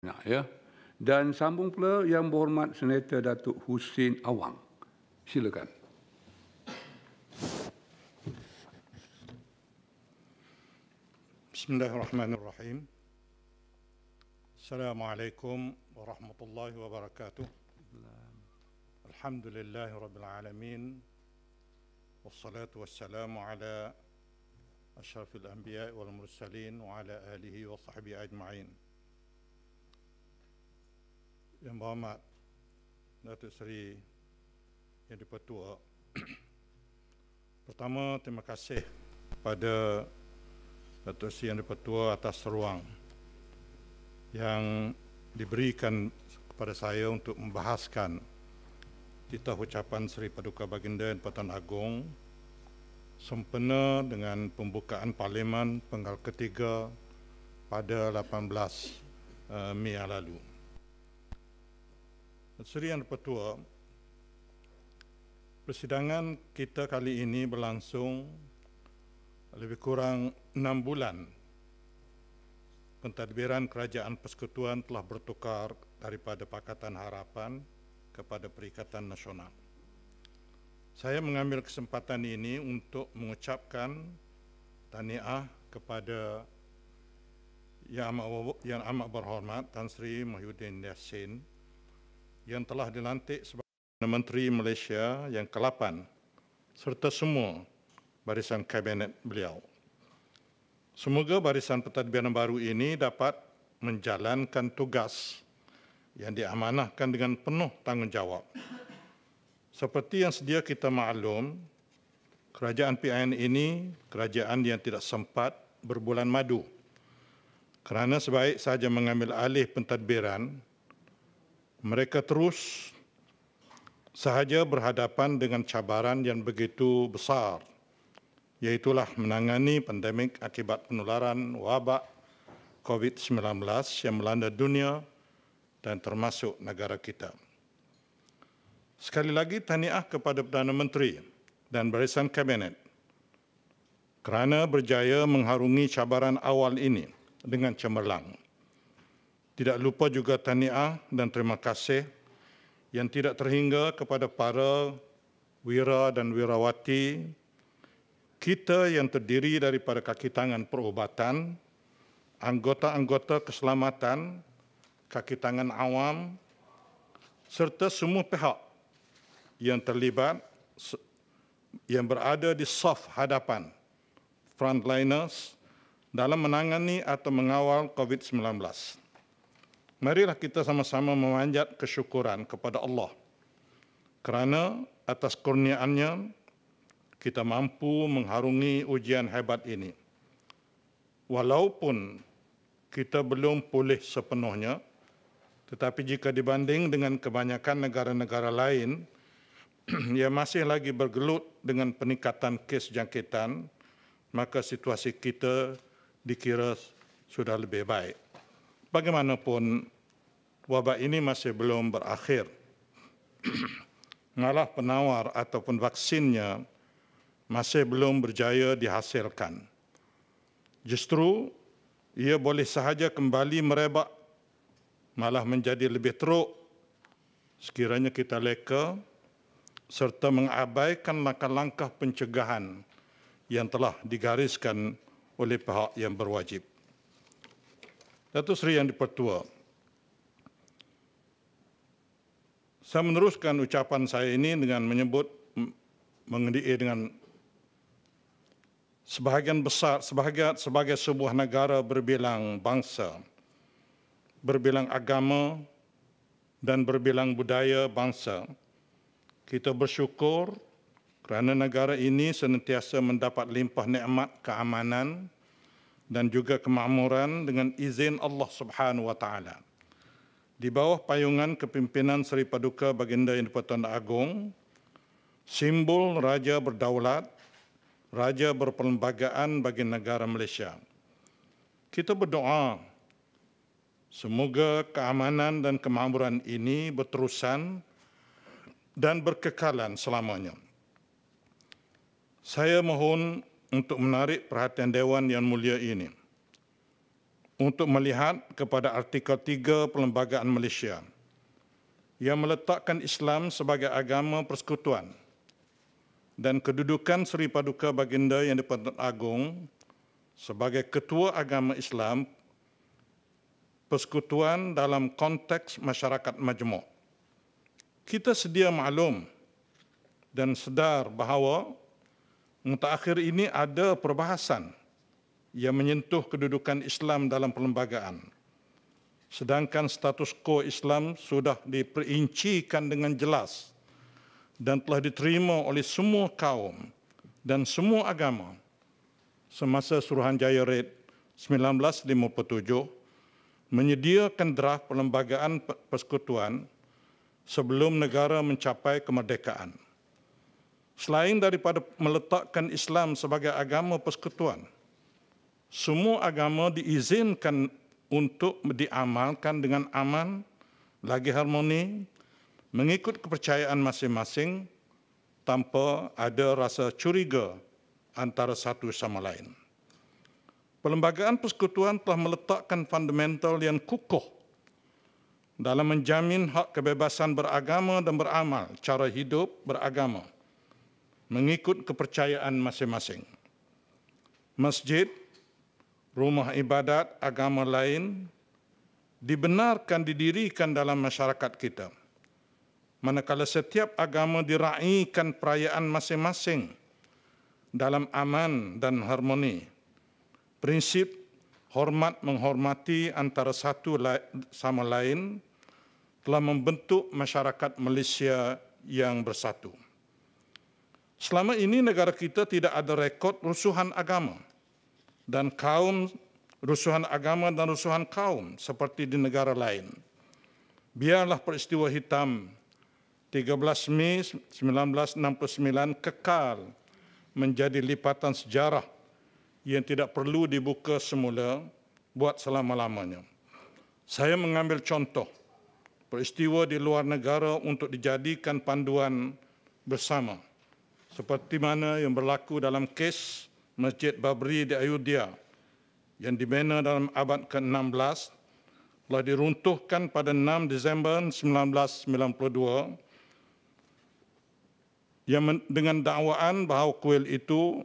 Nah, ya. Dan sambung pula yang berhormat Senator Datuk Husin Awang. Silakan. Bismillahirrahmanirrahim. Assalamualaikum warahmatullahi wabarakatuh. Alhamdulillahi rabbil alamin. Wassalatu wassalamu ala asyrafil anbiya wal mursalin wa ala alihi wa sahbihi ajma'in. Yang Berhormat Datuk Seri Yang di-Pertua Pertama, terima kasih kepada Datuk Seri Yang di-Pertua atas ruang yang diberikan kepada saya untuk membahaskan titah ucapan Seri Paduka Baginda Yang Pertuan Agong sempena dengan pembukaan Parlimen Penggal Ketiga pada 18 eh, Mei yang lalu. Suri Yang Petua, persidangan kita kali ini berlangsung lebih kurang enam bulan. Pentadbiran Kerajaan Persekutuan telah bertukar daripada Pakatan Harapan kepada Perikatan Nasional. Saya mengambil kesempatan ini untuk mengucapkan taniah kepada yang amat, yang amat berhormat Tan Sri Mahyudin Yassin, yang telah dilantik sebagai Perdana Menteri Malaysia yang ke-8 serta semua barisan kabinet beliau. Semoga barisan pentadbiran baru ini dapat menjalankan tugas yang diamanahkan dengan penuh tanggungjawab. Seperti yang sedia kita maklum, kerajaan PIN ini kerajaan yang tidak sempat berbulan madu. Kerana sebaik sahaja mengambil alih pentadbiran, mereka terus sahaja berhadapan dengan cabaran yang begitu besar, iaitulah menangani pandemik akibat penularan wabak COVID-19 yang melanda dunia dan termasuk negara kita. Sekali lagi, taniah kepada Perdana Menteri dan barisan Kabinet kerana berjaya mengharungi cabaran awal ini dengan cemerlang. Tidak lupa juga tanya dan terima kasih yang tidak terhingga kepada para wira dan wirawati kita yang terdiri daripada kaki tangan perubatan, anggota-anggota keselamatan, kaki tangan awam, serta semua pihak yang terlibat yang berada di soft hadapan frontliners dalam menangani atau mengawal COVID-19. Marilah kita sama-sama memanjat kesyukuran kepada Allah kerana atas kurniaannya kita mampu mengharungi ujian hebat ini. Walaupun kita belum pulih sepenuhnya, tetapi jika dibanding dengan kebanyakan negara-negara lain, yang masih lagi bergelut dengan peningkatan kes jangkitan, maka situasi kita dikira sudah lebih baik bagaimanapun wabak ini masih belum berakhir. Malah penawar ataupun vaksinnya masih belum berjaya dihasilkan. Justru ia boleh sahaja kembali merebak malah menjadi lebih teruk sekiranya kita leka serta mengabaikan langkah-langkah pencegahan yang telah digariskan oleh pihak yang berwajib. Datuk Seri Yang Dipertua, saya meneruskan ucapan saya ini dengan menyebut mengenai dengan sebahagian besar, sebahagian sebagai sebuah negara berbilang bangsa, berbilang agama dan berbilang budaya bangsa. Kita bersyukur kerana negara ini senantiasa mendapat limpah nikmat keamanan, dan juga kemakmuran dengan izin Allah Subhanahu wa taala. Di bawah payungan kepimpinan Seri Paduka Baginda Yang di-Pertuan Agong, simbol raja berdaulat, raja berperlembagaan bagi negara Malaysia. Kita berdoa semoga keamanan dan kemakmuran ini berterusan dan berkekalan selamanya. Saya mohon untuk menarik perhatian Dewan Yang Mulia ini untuk melihat kepada Artikel 3 Perlembagaan Malaysia yang meletakkan Islam sebagai agama persekutuan dan kedudukan Seri Paduka Baginda Yang Dipertuan Agung sebagai Ketua Agama Islam persekutuan dalam konteks masyarakat majmuk. Kita sedia maklum dan sedar bahawa mutakhir ini ada perbahasan yang menyentuh kedudukan Islam dalam perlembagaan. Sedangkan status quo Islam sudah diperincikan dengan jelas dan telah diterima oleh semua kaum dan semua agama semasa Suruhanjaya Red 1957 menyediakan draft perlembagaan persekutuan sebelum negara mencapai kemerdekaan selain daripada meletakkan Islam sebagai agama persekutuan, semua agama diizinkan untuk diamalkan dengan aman, lagi harmoni, mengikut kepercayaan masing-masing tanpa ada rasa curiga antara satu sama lain. Perlembagaan persekutuan telah meletakkan fundamental yang kukuh dalam menjamin hak kebebasan beragama dan beramal, cara hidup beragama mengikut kepercayaan masing-masing. Masjid, rumah ibadat, agama lain dibenarkan didirikan dalam masyarakat kita. Manakala setiap agama diraihkan perayaan masing-masing dalam aman dan harmoni. Prinsip hormat menghormati antara satu sama lain telah membentuk masyarakat Malaysia yang bersatu. Selama ini negara kita tidak ada rekod rusuhan agama dan kaum rusuhan agama dan rusuhan kaum seperti di negara lain. Biarlah peristiwa hitam 13 Mei 1969 kekal menjadi lipatan sejarah yang tidak perlu dibuka semula buat selama-lamanya. Saya mengambil contoh peristiwa di luar negara untuk dijadikan panduan bersama seperti mana yang berlaku dalam kes Masjid Babri di Ayudhya yang dibina dalam abad ke-16 telah diruntuhkan pada 6 Disember 1992 yang dengan dakwaan bahawa kuil itu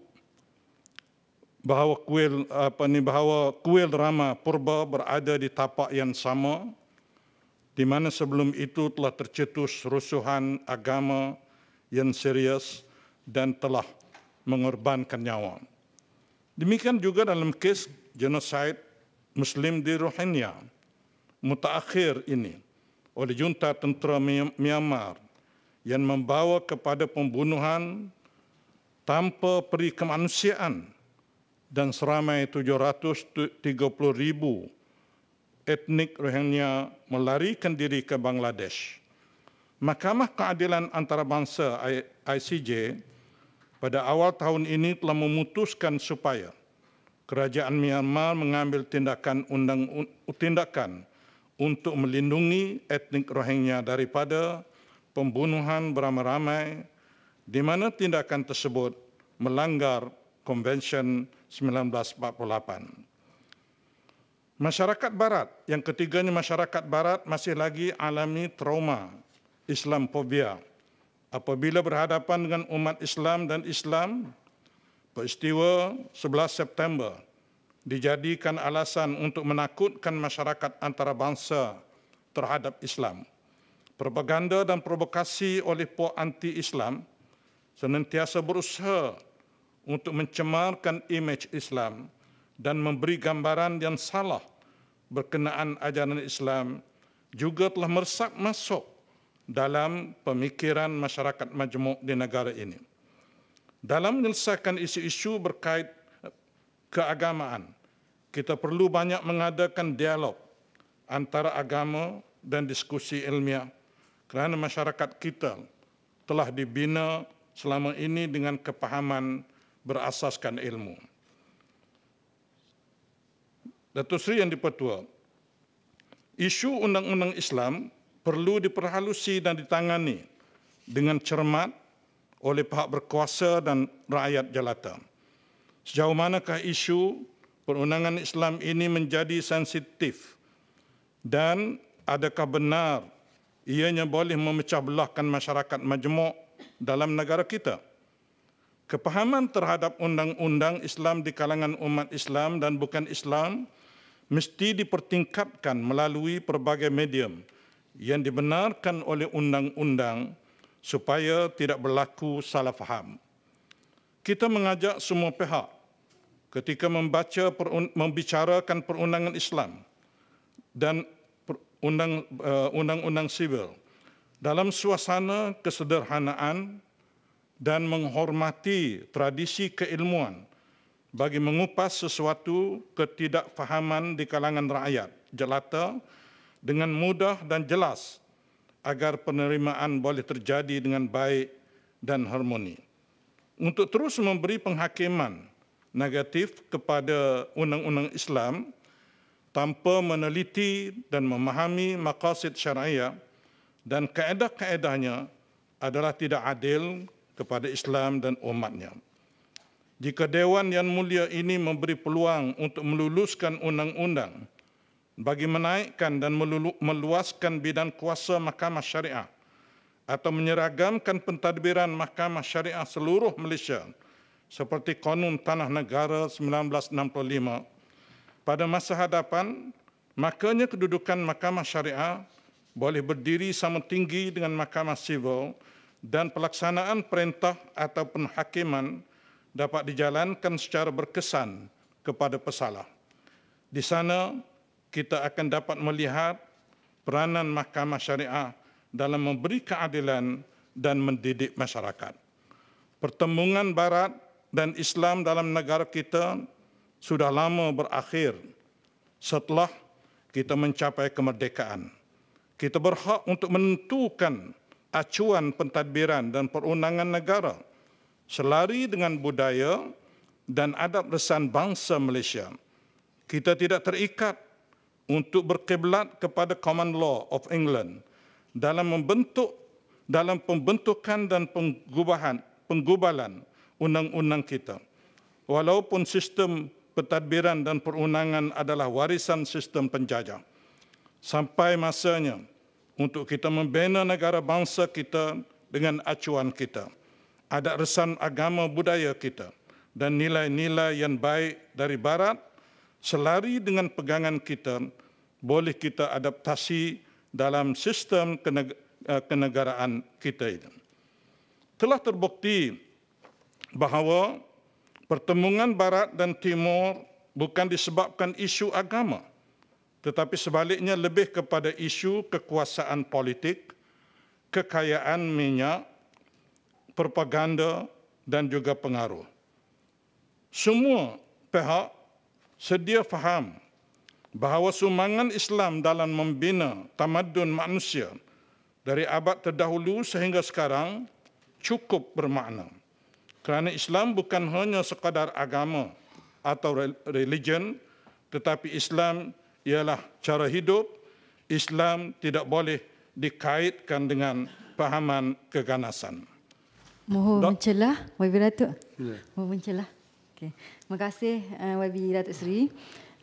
bahawa kuil apa ni bahawa kuil Rama Purba berada di tapak yang sama di mana sebelum itu telah tercetus rusuhan agama yang serius dan telah mengorbankan nyawa. Demikian juga dalam kes genosida Muslim di Rohingya mutakhir ini oleh junta tentera Myanmar yang membawa kepada pembunuhan tanpa peri kemanusiaan dan seramai 730,000 etnik Rohingya melarikan diri ke Bangladesh. Mahkamah Keadilan Antarabangsa ICJ pada awal tahun ini telah memutuskan supaya kerajaan Myanmar mengambil tindakan undang tindakan untuk melindungi etnik Rohingya daripada pembunuhan beramai-ramai di mana tindakan tersebut melanggar Konvensyen 1948. Masyarakat Barat, yang ketiganya masyarakat Barat masih lagi alami trauma Islamophobia apabila berhadapan dengan umat Islam dan Islam, peristiwa 11 September dijadikan alasan untuk menakutkan masyarakat antarabangsa terhadap Islam. Propaganda dan provokasi oleh puak anti-Islam senantiasa berusaha untuk mencemarkan imej Islam dan memberi gambaran yang salah berkenaan ajaran Islam juga telah meresap masuk dalam pemikiran masyarakat majmuk di negara ini. Dalam menyelesaikan isu-isu berkait eh, keagamaan, kita perlu banyak mengadakan dialog antara agama dan diskusi ilmiah kerana masyarakat kita telah dibina selama ini dengan kepahaman berasaskan ilmu. Datuk Seri yang dipertua, isu undang-undang Islam perlu diperhalusi dan ditangani dengan cermat oleh pihak berkuasa dan rakyat jelata. Sejauh manakah isu perundangan Islam ini menjadi sensitif dan adakah benar ianya boleh memecah belahkan masyarakat majmuk dalam negara kita? Kepahaman terhadap undang-undang Islam di kalangan umat Islam dan bukan Islam mesti dipertingkatkan melalui berbagai medium yang dibenarkan oleh undang-undang supaya tidak berlaku salah faham. Kita mengajak semua pihak ketika membaca membicarakan perundangan Islam dan eh, undang-undang sivil dalam suasana kesederhanaan dan menghormati tradisi keilmuan bagi mengupas sesuatu ketidakfahaman di kalangan rakyat jelata dengan mudah dan jelas agar penerimaan boleh terjadi dengan baik dan harmoni. Untuk terus memberi penghakiman negatif kepada undang-undang Islam tanpa meneliti dan memahami makasid syariah dan kaedah-kaedahnya adalah tidak adil kepada Islam dan umatnya. Jika Dewan Yang Mulia ini memberi peluang untuk meluluskan undang-undang bagi menaikkan dan meluaskan bidang kuasa Mahkamah Syariah atau menyeragamkan pentadbiran Mahkamah Syariah seluruh Malaysia seperti Konun Tanah Negara 1965. Pada masa hadapan, makanya kedudukan Mahkamah Syariah boleh berdiri sama tinggi dengan Mahkamah Sivil dan pelaksanaan perintah atau penhakiman dapat dijalankan secara berkesan kepada pesalah. Di sana, kita akan dapat melihat peranan Mahkamah Syariah dalam memberi keadilan dan mendidik masyarakat. Pertemuan Barat dan Islam dalam negara kita sudah lama berakhir setelah kita mencapai kemerdekaan. Kita berhak untuk menentukan acuan pentadbiran dan perundangan negara selari dengan budaya dan adab resan bangsa Malaysia. Kita tidak terikat untuk berkiblat kepada Common Law of England dalam membentuk dalam pembentukan dan pengubahan penggubalan undang-undang kita. Walaupun sistem pentadbiran dan perundangan adalah warisan sistem penjajah. Sampai masanya untuk kita membina negara bangsa kita dengan acuan kita. Adat resan agama budaya kita dan nilai-nilai yang baik dari barat selari dengan pegangan kita, boleh kita adaptasi dalam sistem keneg eh, kenegaraan kita ini. Telah terbukti bahawa pertemuan Barat dan Timur bukan disebabkan isu agama, tetapi sebaliknya lebih kepada isu kekuasaan politik, kekayaan minyak, propaganda dan juga pengaruh. Semua pihak sedia faham bahawa sumangan Islam dalam membina tamadun manusia dari abad terdahulu sehingga sekarang cukup bermakna. Kerana Islam bukan hanya sekadar agama atau religion, tetapi Islam ialah cara hidup. Islam tidak boleh dikaitkan dengan pahaman keganasan. Mohon mencelah, Wabi ya. Mohon mencelah. Okay. Terima kasih eh, YB Datuk Seri.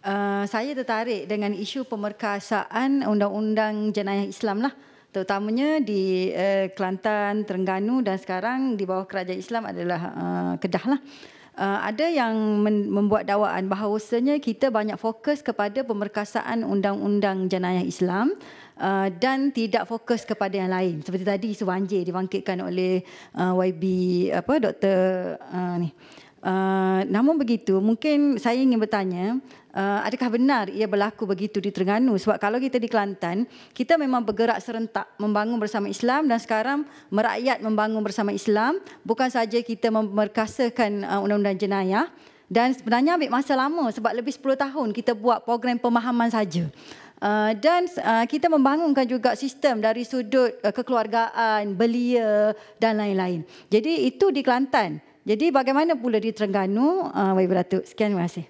Uh, saya tertarik dengan isu pemerkasaan undang-undang jenayah Islam lah, terutamanya di uh, Kelantan, Terengganu dan sekarang di bawah kerajaan Islam adalah uh, Kedah lah. Uh, ada yang membuat dakwaan bahawasanya kita banyak fokus kepada pemerkasaan undang-undang jenayah Islam uh, dan tidak fokus kepada yang lain. Seperti tadi isu banjir dibangkitkan oleh uh, YB apa Dr. Uh, ni. Uh, namun begitu, mungkin saya ingin bertanya, uh, adakah benar ia berlaku begitu di Terengganu? Sebab kalau kita di Kelantan, kita memang bergerak serentak membangun bersama Islam dan sekarang merakyat membangun bersama Islam. Bukan saja kita memerkasakan uh, undang-undang jenayah dan sebenarnya ambil masa lama sebab lebih 10 tahun kita buat program pemahaman saja. Uh, dan uh, kita membangunkan juga sistem dari sudut uh, kekeluargaan, belia dan lain-lain. Jadi itu di Kelantan. Jadi bagaimana pula di Terengganu, uh, Ibu Datuk? Sekian terima kasih.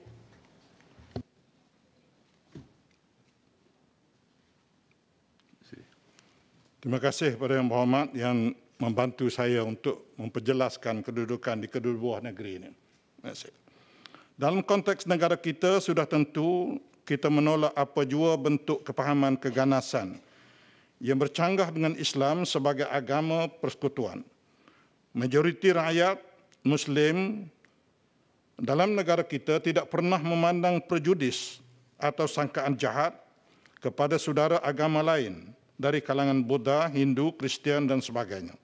Terima kasih kepada Yang Berhormat yang membantu saya untuk memperjelaskan kedudukan di kedua buah negeri ini. Dalam konteks negara kita, sudah tentu kita menolak apa jua bentuk kepahaman keganasan yang bercanggah dengan Islam sebagai agama persekutuan. Majoriti rakyat Muslim dalam negara kita tidak pernah memandang prejudis atau sangkaan jahat kepada saudara agama lain dari kalangan Buddha, Hindu, Kristian dan sebagainya.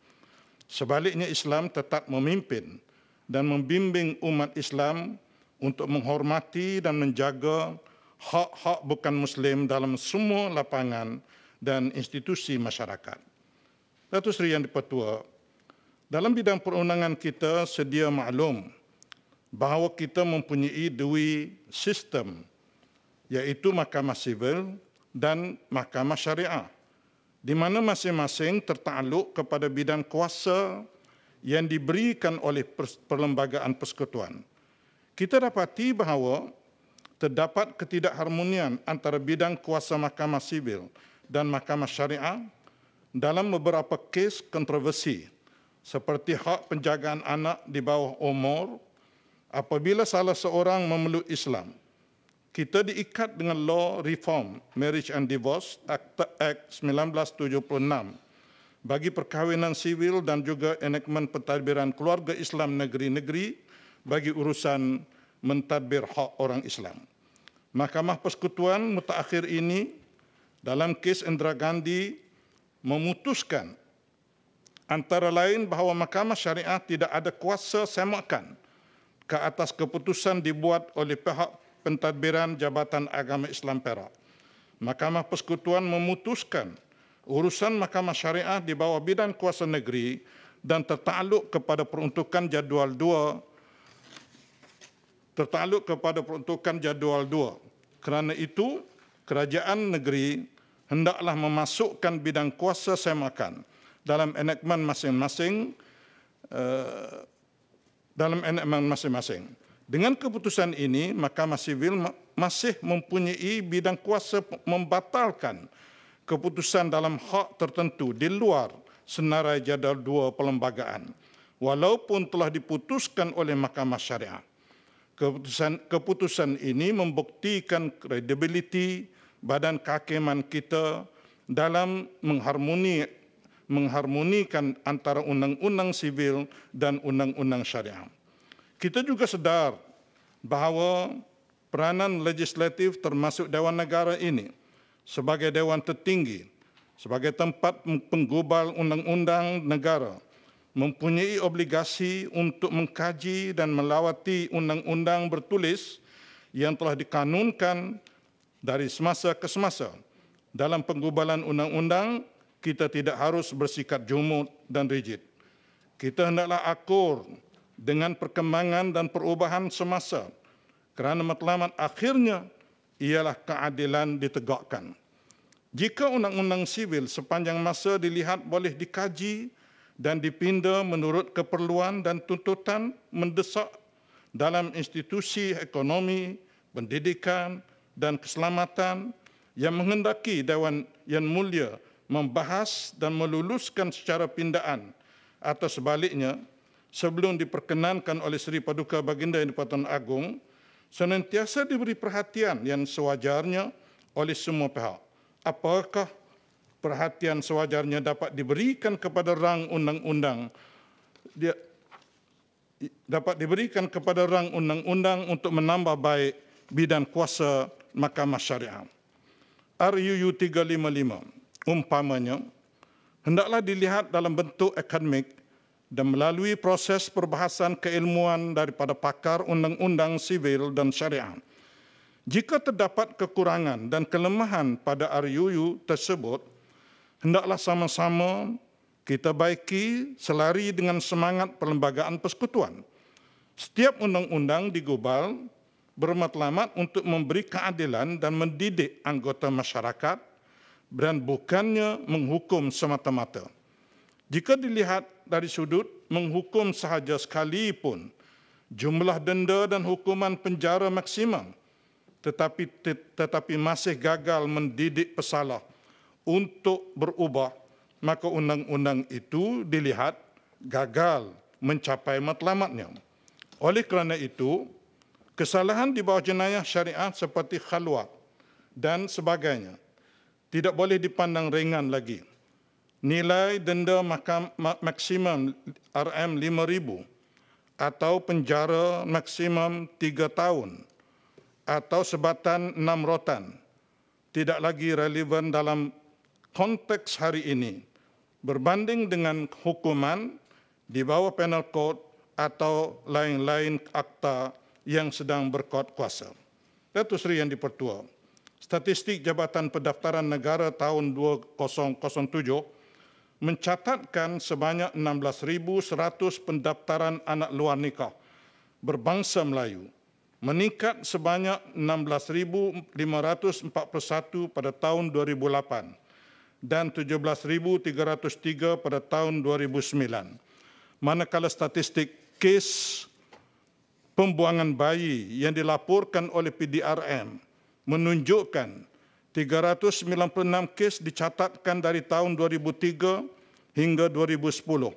Sebaliknya Islam tetap memimpin dan membimbing umat Islam untuk menghormati dan menjaga hak-hak bukan Muslim dalam semua lapangan dan institusi masyarakat. Datuk Seri Yang Dipertua, dalam bidang perundangan kita sedia maklum bahawa kita mempunyai dua sistem iaitu Mahkamah Sivil dan Mahkamah Syariah di mana masing-masing tertakluk kepada bidang kuasa yang diberikan oleh perlembagaan persekutuan. Kita dapati bahawa terdapat ketidakharmonian antara bidang kuasa Mahkamah Sivil dan Mahkamah Syariah dalam beberapa kes kontroversi seperti hak penjagaan anak di bawah umur, apabila salah seorang memeluk Islam. Kita diikat dengan Law Reform Marriage and Divorce Act, Act 1976 bagi perkahwinan sivil dan juga enakmen pentadbiran keluarga Islam negeri-negeri bagi urusan mentadbir hak orang Islam. Mahkamah Persekutuan mutakhir ini dalam kes Indra Gandhi memutuskan antara lain bahawa Mahkamah Syariah tidak ada kuasa semakan ke atas keputusan dibuat oleh pihak pentadbiran Jabatan Agama Islam Perak. Mahkamah Persekutuan memutuskan urusan Mahkamah Syariah di bawah bidang kuasa negeri dan tertakluk kepada peruntukan jadual 2 tertakluk kepada peruntukan jadual 2. Kerana itu, kerajaan negeri hendaklah memasukkan bidang kuasa semakan dalam enakmen masing-masing eh, dalam enakmen masing-masing. Dengan keputusan ini, Mahkamah Sivil masih mempunyai bidang kuasa membatalkan keputusan dalam hak tertentu di luar senarai jadual dua perlembagaan, walaupun telah diputuskan oleh Mahkamah Syariah. Keputusan, keputusan ini membuktikan kredibiliti badan kehakiman kita dalam mengharmoni mengharmonikan antara undang-undang sivil dan undang-undang syariah. Kita juga sedar bahawa peranan legislatif termasuk Dewan Negara ini sebagai Dewan Tertinggi, sebagai tempat penggubal undang-undang negara, mempunyai obligasi untuk mengkaji dan melawati undang-undang bertulis yang telah dikanunkan dari semasa ke semasa dalam penggubalan undang-undang kita tidak harus bersikap jumud dan rigid. Kita hendaklah akur dengan perkembangan dan perubahan semasa kerana matlamat akhirnya ialah keadilan ditegakkan. Jika undang-undang sivil sepanjang masa dilihat boleh dikaji dan dipinda menurut keperluan dan tuntutan mendesak dalam institusi ekonomi, pendidikan dan keselamatan yang menghendaki Dewan Yang Mulia membahas dan meluluskan secara pindaan atau sebaliknya sebelum diperkenankan oleh Sri Paduka Baginda yang dipotong agung senantiasa diberi perhatian yang sewajarnya oleh semua pihak. Apakah perhatian sewajarnya dapat diberikan kepada rang undang-undang dia dapat diberikan kepada rang undang-undang untuk menambah baik bidang kuasa Mahkamah Syariah. RUU 355 umpamanya, hendaklah dilihat dalam bentuk akademik dan melalui proses perbahasan keilmuan daripada pakar undang-undang sivil dan syariah. Jika terdapat kekurangan dan kelemahan pada RUU tersebut, hendaklah sama-sama kita baiki selari dengan semangat perlembagaan persekutuan. Setiap undang-undang di digubal bermatlamat untuk memberi keadilan dan mendidik anggota masyarakat dan bukannya menghukum semata-mata. Jika dilihat dari sudut menghukum sahaja sekalipun, jumlah denda dan hukuman penjara maksimum tetapi tetapi masih gagal mendidik pesalah untuk berubah maka undang-undang itu dilihat gagal mencapai matlamatnya oleh kerana itu kesalahan di bawah jenayah syariah seperti khalwat dan sebagainya tidak boleh dipandang ringan lagi. Nilai denda maksimum RM5,000 atau penjara maksimum 3 tahun atau sebatan 6 rotan tidak lagi relevan dalam konteks hari ini berbanding dengan hukuman di bawah penal code atau lain-lain akta yang sedang berkuat kuasa. Datuk Seri yang dipertua, Statistik Jabatan Pendaftaran Negara tahun 2007 mencatatkan sebanyak 16,100 pendaftaran anak luar nikah berbangsa Melayu meningkat sebanyak 16,541 pada tahun 2008 dan 17,303 pada tahun 2009. Manakala statistik kes pembuangan bayi yang dilaporkan oleh PDRM menunjukkan 396 kes dicatatkan dari tahun 2003 hingga 2010.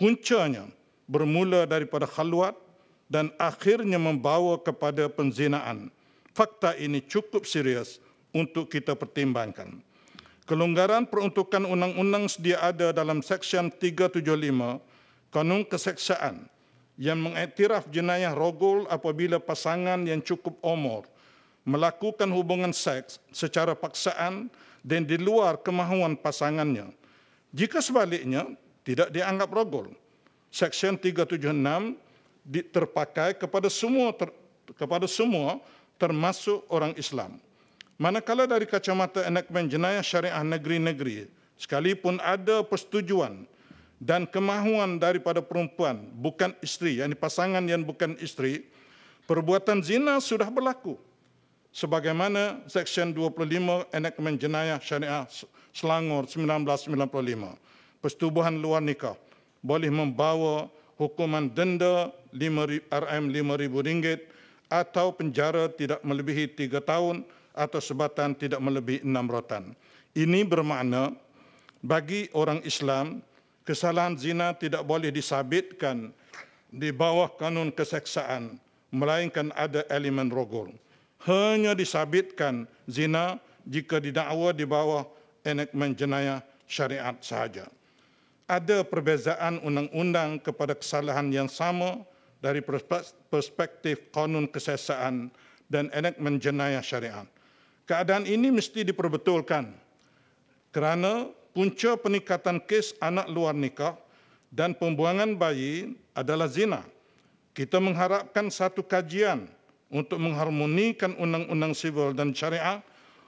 Puncanya bermula daripada khalwat dan akhirnya membawa kepada penzinaan. Fakta ini cukup serius untuk kita pertimbangkan. Kelonggaran peruntukan undang-undang sedia ada dalam Seksyen 375 Kanun Keseksaan yang mengiktiraf jenayah rogol apabila pasangan yang cukup umur melakukan hubungan seks secara paksaan dan di luar kemahuan pasangannya. Jika sebaliknya, tidak dianggap rogol. Seksyen 376 terpakai kepada semua ter, kepada semua termasuk orang Islam. Manakala dari kacamata enakmen jenayah syariah negeri-negeri, sekalipun ada persetujuan dan kemahuan daripada perempuan bukan isteri, yang pasangan yang bukan isteri, perbuatan zina sudah berlaku sebagaimana Seksyen 25 Enakmen Jenayah Syariah Selangor 1995. pertubuhan luar nikah boleh membawa hukuman denda RM5,000 atau penjara tidak melebihi tiga tahun atau sebatan tidak melebihi enam rotan. Ini bermakna bagi orang Islam, kesalahan zina tidak boleh disabitkan di bawah kanun keseksaan, melainkan ada elemen rogol hanya disabitkan zina jika didakwa di bawah enakmen jenayah syariat sahaja. Ada perbezaan undang-undang kepada kesalahan yang sama dari perspektif kanun kesesaan dan enakmen jenayah syariat. Keadaan ini mesti diperbetulkan kerana punca peningkatan kes anak luar nikah dan pembuangan bayi adalah zina. Kita mengharapkan satu kajian untuk mengharmonikan undang-undang sivil dan syariah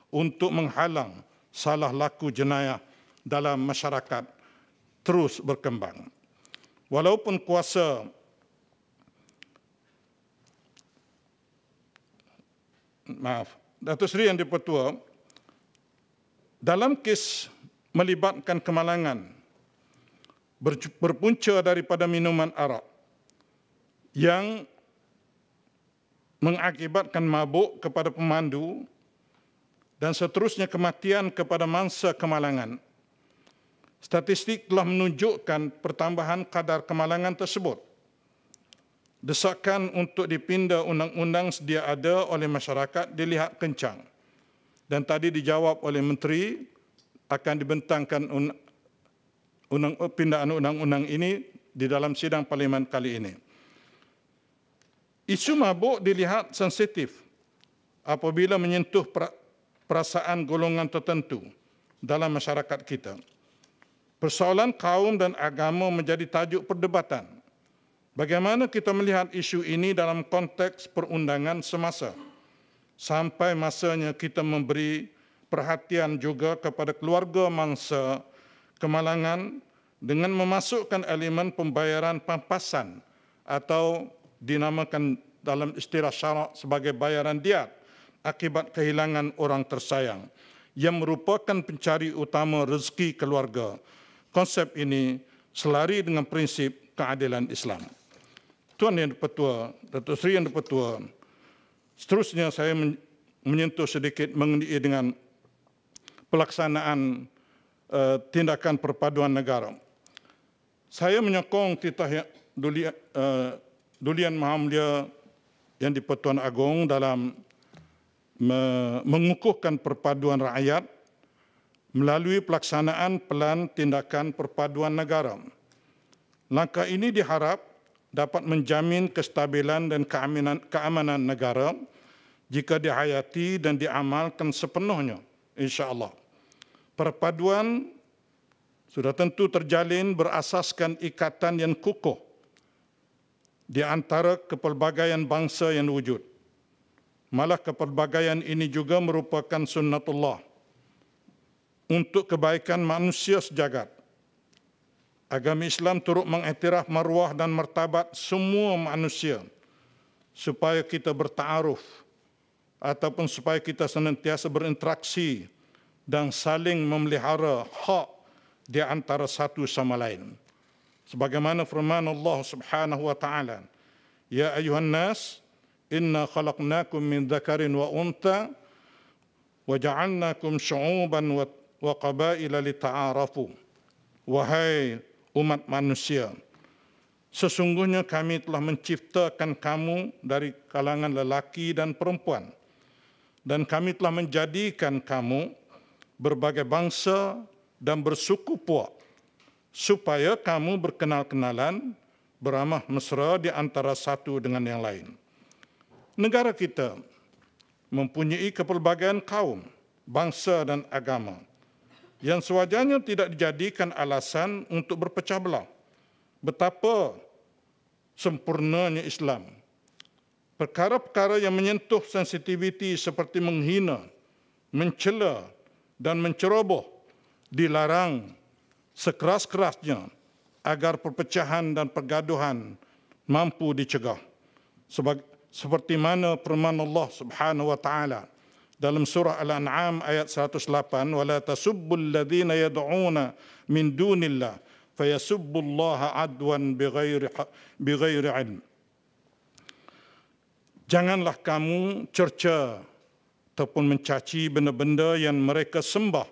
untuk menghalang salah laku jenayah dalam masyarakat terus berkembang. Walaupun kuasa maaf, Datuk Seri yang dipertua dalam kes melibatkan kemalangan berpunca daripada minuman arak yang mengakibatkan mabuk kepada pemandu dan seterusnya kematian kepada mangsa kemalangan. Statistik telah menunjukkan pertambahan kadar kemalangan tersebut. Desakan untuk dipindah undang-undang sedia ada oleh masyarakat dilihat kencang. Dan tadi dijawab oleh Menteri akan dibentangkan undang, undang, pindaan undang-undang ini di dalam sidang parlimen kali ini. Isu mabuk dilihat sensitif apabila menyentuh perasaan golongan tertentu dalam masyarakat kita. Persoalan kaum dan agama menjadi tajuk perdebatan. Bagaimana kita melihat isu ini dalam konteks perundangan semasa? Sampai masanya kita memberi perhatian juga kepada keluarga mangsa kemalangan dengan memasukkan elemen pembayaran pampasan atau dinamakan dalam istilah syarak sebagai bayaran diat akibat kehilangan orang tersayang yang merupakan pencari utama rezeki keluarga. Konsep ini selari dengan prinsip keadilan Islam. Tuan Yang Dipertua, Datuk Seri Yang Dipertua, seterusnya saya menyentuh sedikit mengenai dengan pelaksanaan uh, tindakan perpaduan negara. Saya menyokong titah yang, duli, uh, eh, Dulian Maha Mulia yang di-Pertuan Agong dalam mengukuhkan perpaduan rakyat melalui pelaksanaan pelan tindakan perpaduan negara. Langkah ini diharap dapat menjamin kestabilan dan keamanan, keamanan negara jika dihayati dan diamalkan sepenuhnya, insyaAllah. Perpaduan sudah tentu terjalin berasaskan ikatan yang kukuh di antara kepelbagaian bangsa yang wujud. Malah kepelbagaian ini juga merupakan sunnatullah untuk kebaikan manusia sejagat. Agama Islam turut mengiktiraf maruah dan martabat semua manusia supaya kita bertaaruf ataupun supaya kita senantiasa berinteraksi dan saling memelihara hak di antara satu sama lain sebagaimana firman Allah Subhanahu wa taala ya ayuhan nas inna khalaqnakum min dzakarin wa unta wa ja'alnakum syu'uban wa wa qabaila lita'arafu wahai umat manusia sesungguhnya kami telah menciptakan kamu dari kalangan lelaki dan perempuan dan kami telah menjadikan kamu berbagai bangsa dan bersuku puak supaya kamu berkenal-kenalan, beramah mesra di antara satu dengan yang lain. Negara kita mempunyai kepelbagaian kaum, bangsa dan agama yang sewajarnya tidak dijadikan alasan untuk berpecah belah. Betapa sempurnanya Islam. Perkara-perkara yang menyentuh sensitiviti seperti menghina, mencela dan menceroboh dilarang sekeras-kerasnya agar perpecahan dan pergaduhan mampu dicegah. Seperti mana firman Allah Subhanahu wa taala dalam surah Al-An'am ayat 108, "Wala tasubbu alladhina yad'una min dunillah fayasubbu Allah adwan bighairi ha-, bighairi 'ilm." Janganlah kamu cerca ataupun mencaci benda-benda yang mereka sembah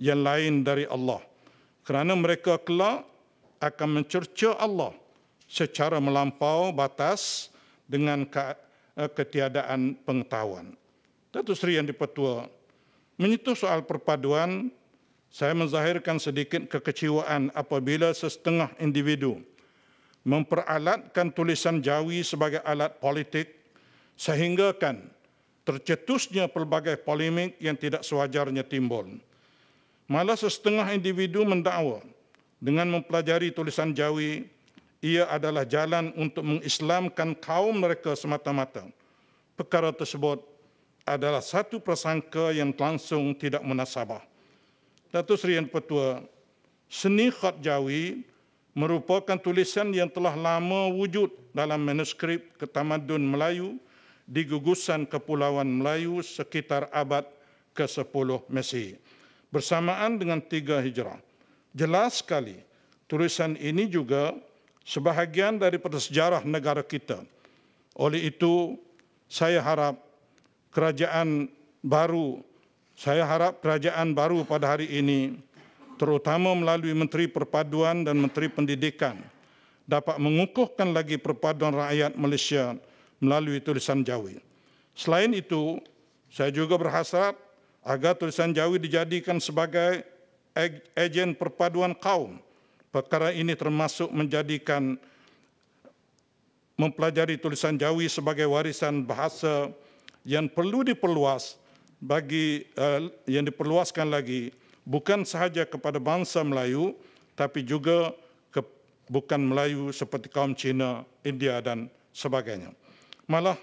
yang lain dari Allah kerana mereka kelak akan mencerca Allah secara melampau batas dengan eh, ketiadaan pengetahuan. Datuk Seri yang dipertua, menyentuh soal perpaduan, saya menzahirkan sedikit kekecewaan apabila sesetengah individu memperalatkan tulisan jawi sebagai alat politik sehinggakan tercetusnya pelbagai polemik yang tidak sewajarnya timbul. Malah setengah individu mendakwa dengan mempelajari tulisan Jawi, ia adalah jalan untuk mengislamkan kaum mereka semata-mata. Perkara tersebut adalah satu persangka yang langsung tidak munasabah. Datuk Seri Yang Petua, seni khat Jawi merupakan tulisan yang telah lama wujud dalam manuskrip ketamadun Melayu di gugusan Kepulauan Melayu sekitar abad ke-10 Mesir bersamaan dengan tiga hijrah. Jelas sekali, tulisan ini juga sebahagian daripada sejarah negara kita. Oleh itu, saya harap kerajaan baru, saya harap kerajaan baru pada hari ini, terutama melalui Menteri Perpaduan dan Menteri Pendidikan, dapat mengukuhkan lagi perpaduan rakyat Malaysia melalui tulisan Jawi. Selain itu, saya juga berhasrat agar tulisan Jawi dijadikan sebagai agen perpaduan kaum. Perkara ini termasuk menjadikan mempelajari tulisan Jawi sebagai warisan bahasa yang perlu diperluas bagi eh, yang diperluaskan lagi bukan sahaja kepada bangsa Melayu tapi juga ke, bukan Melayu seperti kaum Cina, India dan sebagainya. Malah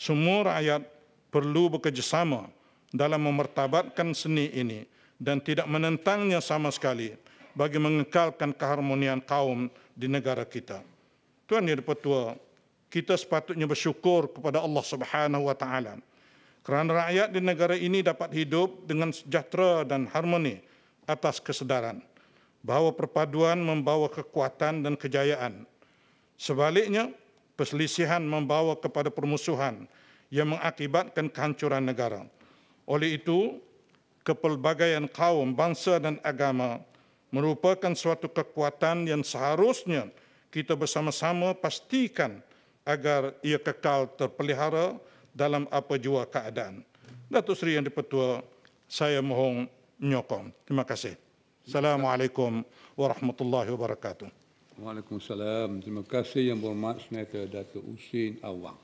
semua rakyat perlu bekerjasama dalam memertabatkan seni ini dan tidak menentangnya sama sekali bagi mengekalkan keharmonian kaum di negara kita. Tuan Yang Dipertua, kita sepatutnya bersyukur kepada Allah Subhanahu Wa Taala kerana rakyat di negara ini dapat hidup dengan sejahtera dan harmoni atas kesedaran bahawa perpaduan membawa kekuatan dan kejayaan. Sebaliknya, perselisihan membawa kepada permusuhan yang mengakibatkan kehancuran negara. Oleh itu, kepelbagaian kaum, bangsa dan agama merupakan suatu kekuatan yang seharusnya kita bersama-sama pastikan agar ia kekal terpelihara dalam apa jua keadaan. Datuk Seri Yang Dipertua, saya mohon menyokong. Terima kasih. Assalamualaikum warahmatullahi wabarakatuh. Waalaikumsalam. Terima kasih yang berhormat Senator Datuk Usin Awang.